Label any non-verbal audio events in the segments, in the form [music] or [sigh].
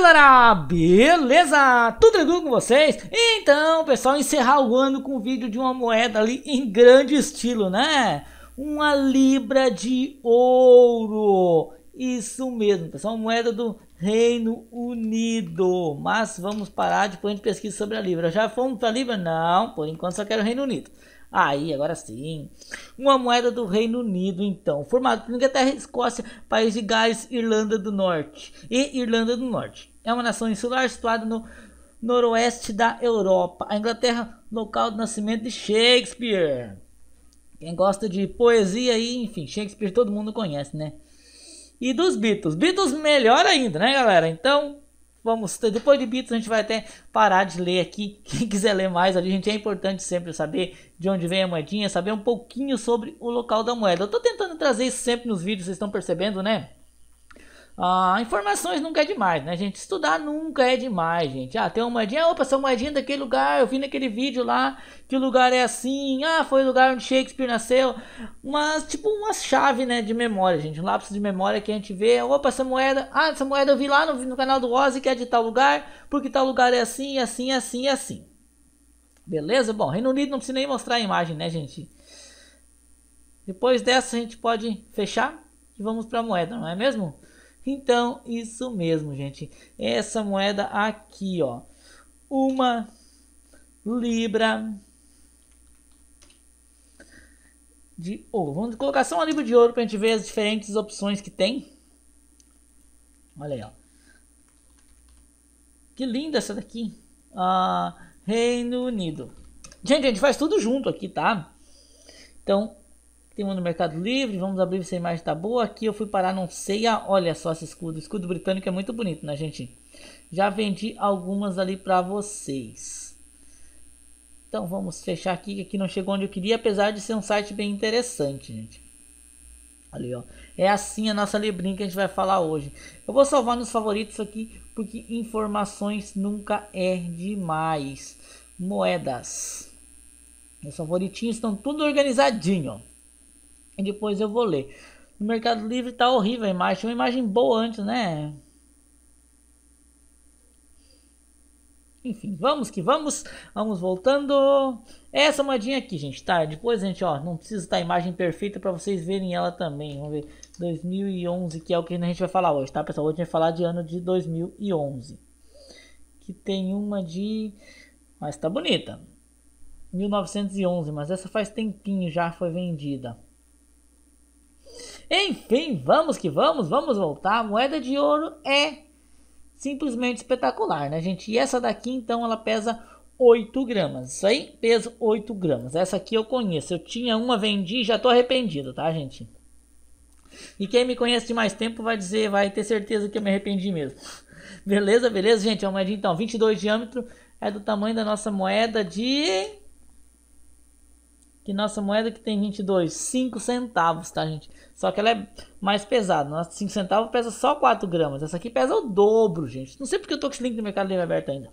galera, beleza? Tudo tranquilo com vocês? Então, pessoal, encerrar o ano com um vídeo de uma moeda ali em grande estilo, né? Uma libra de ouro, isso mesmo, pessoal, moeda do Reino Unido. Mas vamos parar, depois a pesquisa sobre a libra. Já fomos para a libra? Não, por enquanto só quero o Reino Unido. Aí, agora sim. Uma moeda do Reino Unido, então, formado por Inglaterra, Escócia, País de Gales, Irlanda do Norte e Irlanda do Norte. É uma nação insular situada no noroeste da Europa. A Inglaterra, local do nascimento de Shakespeare. Quem gosta de poesia aí, enfim, Shakespeare todo mundo conhece, né? E dos Beatles. Beatles melhor ainda, né, galera? Então, Vamos, depois de Beatles a gente vai até parar de ler aqui. [laughs] Quem quiser ler mais ali, gente, é importante sempre saber de onde vem a moedinha, saber um pouquinho sobre o local da moeda. Eu estou tentando trazer isso sempre nos vídeos, vocês estão percebendo, né? Ah, informações nunca é demais, né, gente? Estudar nunca é demais, gente. Ah, tem uma moedinha, opa, essa moedinha daquele lugar, eu vi naquele vídeo lá que o lugar é assim. Ah, foi o lugar onde Shakespeare nasceu. Mas, tipo, uma chave, né, de memória, gente. Um lápis de memória que a gente vê. Opa, essa moeda, ah, essa moeda eu vi lá no, no canal do Ozzy que é de tal lugar, porque tal lugar é assim, assim, assim, assim. Beleza? Bom, Reino Unido não precisa nem mostrar a imagem, né, gente? Depois dessa, a gente pode fechar e vamos para moeda, não é mesmo? Então, isso mesmo, gente. Essa moeda aqui, ó. Uma libra de ouro. Vamos colocar só uma libra de ouro para a gente ver as diferentes opções que tem. Olha aí, ó. Que linda essa daqui. Ah, Reino Unido. Gente, a gente faz tudo junto aqui, tá? Então, tem um no Mercado Livre, vamos abrir sem imagem tá boa. Aqui eu fui parar, não sei. a, ah, olha só esse escudo. escudo britânico é muito bonito, né, gente? Já vendi algumas ali para vocês. Então vamos fechar aqui, que aqui não chegou onde eu queria, apesar de ser um site bem interessante, gente. Ali, ó. É assim a nossa librinha que a gente vai falar hoje. Eu vou salvar nos favoritos aqui, porque informações nunca é demais. Moedas. Meus favoritinhos estão tudo organizadinho, ó. E depois eu vou ler. No Mercado Livre tá horrível a imagem. Tinha uma imagem boa antes, né? Enfim, vamos que vamos. Vamos voltando. Essa modinha aqui, gente, tá? Depois, gente, ó, não precisa estar tá a imagem perfeita para vocês verem ela também. Vamos ver. 2011, que é o que a gente vai falar hoje, tá, pessoal? Hoje a gente vai falar de ano de 2011. Que tem uma de... Mas tá bonita. 1911, mas essa faz tempinho já foi vendida. Enfim, vamos que vamos, vamos voltar. A moeda de ouro é simplesmente espetacular, né, gente? E essa daqui, então, ela pesa 8 gramas. Isso aí, peso 8 gramas. Essa aqui eu conheço. Eu tinha uma, vendi e já tô arrependido, tá, gente? E quem me conhece de mais tempo vai dizer, vai ter certeza que eu me arrependi mesmo. [laughs] Beleza, beleza, gente? É uma moeda então, 22 de diâmetro. É do tamanho da nossa moeda de que nossa moeda que tem 22, 5 centavos, tá, gente? Só que ela é mais pesada. Nossa 5 centavos pesa só 4 gramas. Essa aqui pesa o dobro, gente. Não sei porque eu tô com esse link do Mercado Livre aberto ainda.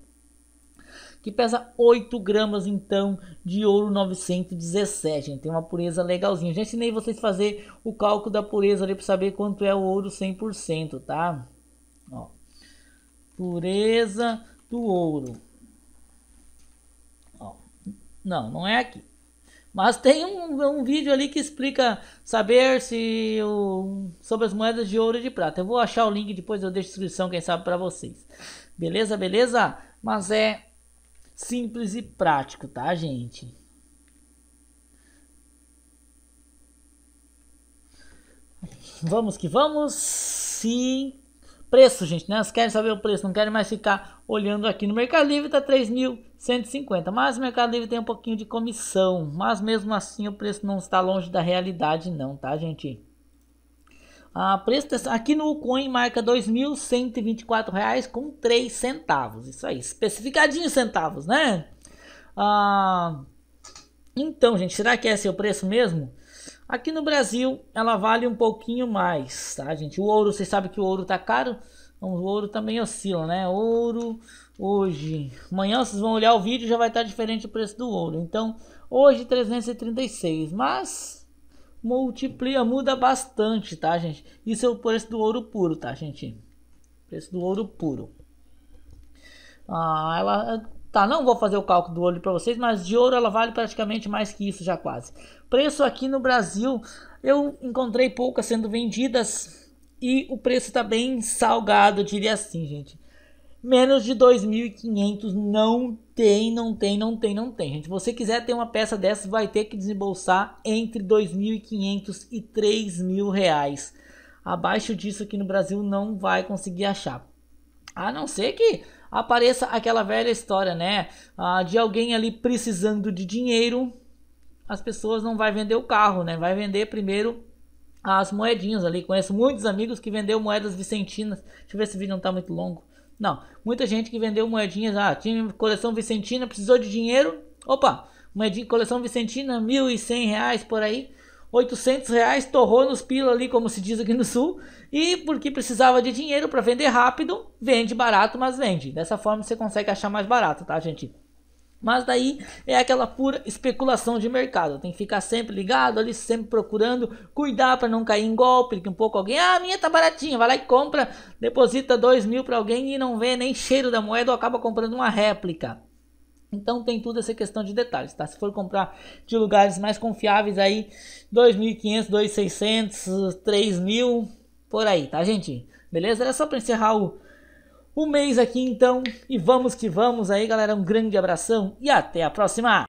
Que pesa 8 gramas, então, de ouro 917, gente. Tem uma pureza legalzinha. Já ensinei vocês a fazer o cálculo da pureza ali para saber quanto é o ouro 100%, tá? Ó. Pureza do ouro. Ó. Não, não é aqui. Mas tem um, um vídeo ali que explica saber se o, sobre as moedas de ouro e de prata. Eu vou achar o link depois, eu deixo a descrição, quem sabe, para vocês. Beleza, beleza? Mas é simples e prático, tá, gente? Vamos que vamos. Sim. Preço, gente, né? Vocês querem saber o preço, não querem mais ficar olhando aqui. No Mercado Livre tá 3.150, mas o Mercado Livre tem um pouquinho de comissão. Mas mesmo assim o preço não está longe da realidade não, tá, gente? a preço aqui no Coin marca R$ 2.124 com 3 centavos. Isso aí, especificadinho centavos, né? Ah, então, gente, será que é esse é o preço mesmo? Aqui no Brasil ela vale um pouquinho mais, tá gente? O ouro, vocês sabem que o ouro tá caro, então, o ouro também oscila, né? Ouro hoje, amanhã vocês vão olhar o vídeo já vai estar tá diferente o preço do ouro. Então hoje 336, mas multiplica, muda bastante, tá gente? Isso é o preço do ouro puro, tá gente? Preço do ouro puro. Ah, ela Tá, não vou fazer o cálculo do olho para vocês, mas de ouro ela vale praticamente mais que isso já quase. Preço aqui no Brasil, eu encontrei poucas sendo vendidas e o preço tá bem salgado, diria assim, gente. Menos de 2.500 não tem, não tem, não tem, não tem, gente. Se você quiser ter uma peça dessa vai ter que desembolsar entre 2.500 e 3.000 reais. Abaixo disso aqui no Brasil não vai conseguir achar. A não ser que apareça aquela velha história, né? Ah, de alguém ali precisando de dinheiro, as pessoas não vai vender o carro, né? Vai vender primeiro as moedinhas ali. Conheço muitos amigos que vendeu moedas vicentinas. Deixa eu ver se o vídeo não está muito longo. Não, muita gente que vendeu moedinhas, ah, tinha coleção vicentina, precisou de dinheiro, opa, moedinha, coleção vicentina, mil e cem reais por aí, 800 reais, torrou nos pila ali, como se diz aqui no Sul, e porque precisava de dinheiro para vender rápido, vende barato, mas vende. Dessa forma você consegue achar mais barato, tá, gente? Mas daí é aquela pura especulação de mercado. Tem que ficar sempre ligado ali, sempre procurando, cuidar para não cair em golpe. Que um pouco alguém, ah, minha tá baratinha, vai lá e compra, deposita dois mil para alguém e não vê nem cheiro da moeda ou acaba comprando uma réplica. Então tem tudo essa questão de detalhes, tá? Se for comprar de lugares mais confiáveis aí, 2.500, 2.600, 3.000, por aí, tá, gente? Beleza? Era é só para encerrar o, o mês aqui então e vamos que vamos aí, galera. Um grande abração e até a próxima!